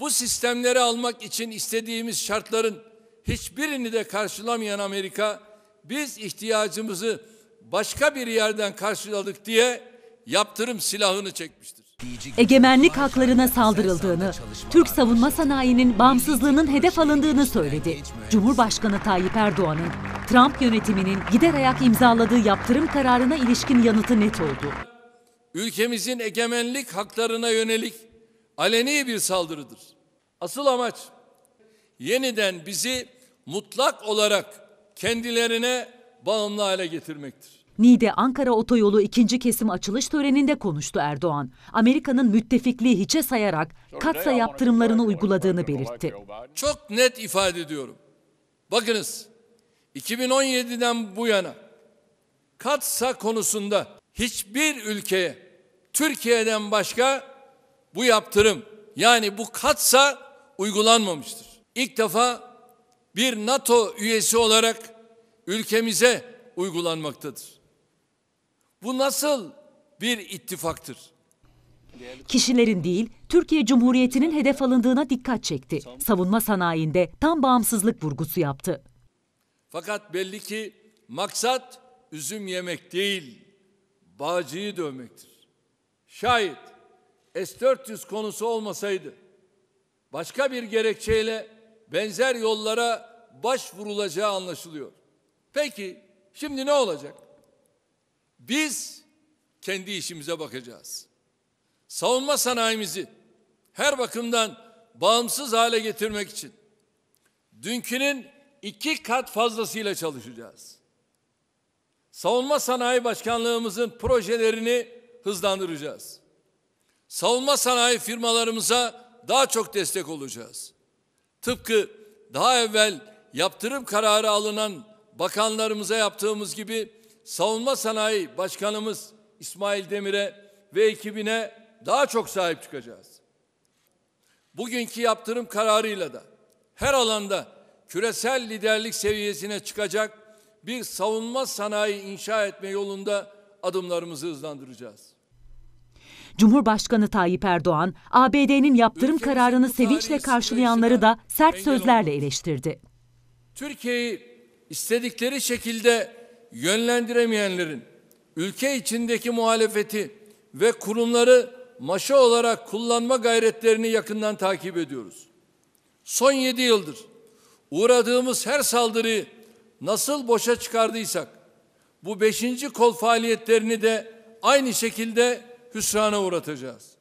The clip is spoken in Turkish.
bu sistemleri almak için istediğimiz şartların hiçbirini de karşılamayan Amerika biz ihtiyacımızı başka bir yerden karşıladık diye yaptırım silahını çekmiştir. Egemenlik haklarına saldırıldığını, Türk savunma sanayinin bağımsızlığının hedef alındığını söyledi. Cumhurbaşkanı Tayyip Erdoğan'ın Trump yönetiminin gider ayak imzaladığı yaptırım kararına ilişkin yanıtı net oldu. Ülkemizin egemenlik haklarına yönelik aleni bir saldırıdır. Asıl amaç yeniden bizi mutlak olarak kendilerine bağımlı hale getirmektir. Niğde Ankara otoyolu ikinci kesim açılış töreninde konuştu Erdoğan. Amerika'nın müttefikliği hiçe sayarak katsa yaptırımlarını uyguladığını belirtti. Çok net ifade ediyorum. Bakınız 2017'den bu yana katsa konusunda hiçbir ülkeye Türkiye'den başka bu yaptırım yani bu katsa uygulanmamıştır. İlk defa bir NATO üyesi olarak ülkemize uygulanmaktadır. Bu nasıl bir ittifaktır? Kişilerin değil, Türkiye Cumhuriyeti'nin hedef alındığına dikkat çekti. Savunma sanayinde tam bağımsızlık vurgusu yaptı. Fakat belli ki maksat üzüm yemek değil, bağcıyı dövmektir. Şayet S-400 konusu olmasaydı başka bir gerekçeyle benzer yollara başvurulacağı anlaşılıyor. Peki şimdi ne olacak? Biz kendi işimize bakacağız. Savunma sanayimizi her bakımdan bağımsız hale getirmek için dünkünün iki kat fazlasıyla çalışacağız. Savunma Sanayi Başkanlığımızın projelerini hızlandıracağız savunma sanayi firmalarımıza daha çok destek olacağız. Tıpkı daha evvel yaptırım kararı alınan bakanlarımıza yaptığımız gibi savunma sanayi başkanımız İsmail Demir'e ve ekibine daha çok sahip çıkacağız. Bugünkü yaptırım kararıyla da her alanda küresel liderlik seviyesine çıkacak bir savunma sanayi inşa etme yolunda adımlarımızı hızlandıracağız. Cumhurbaşkanı Tayyip Erdoğan, ABD'nin yaptırım Ülkemiz kararını sevinçle karşılayanları da sert sözlerle eleştirdi. Türkiye'yi istedikleri şekilde yönlendiremeyenlerin ülke içindeki muhalefeti ve kurumları maşa olarak kullanma gayretlerini yakından takip ediyoruz. Son yedi yıldır uğradığımız her saldırıyı nasıl boşa çıkardıysak bu beşinci kol faaliyetlerini de aynı şekilde hüsrana uğratacağız.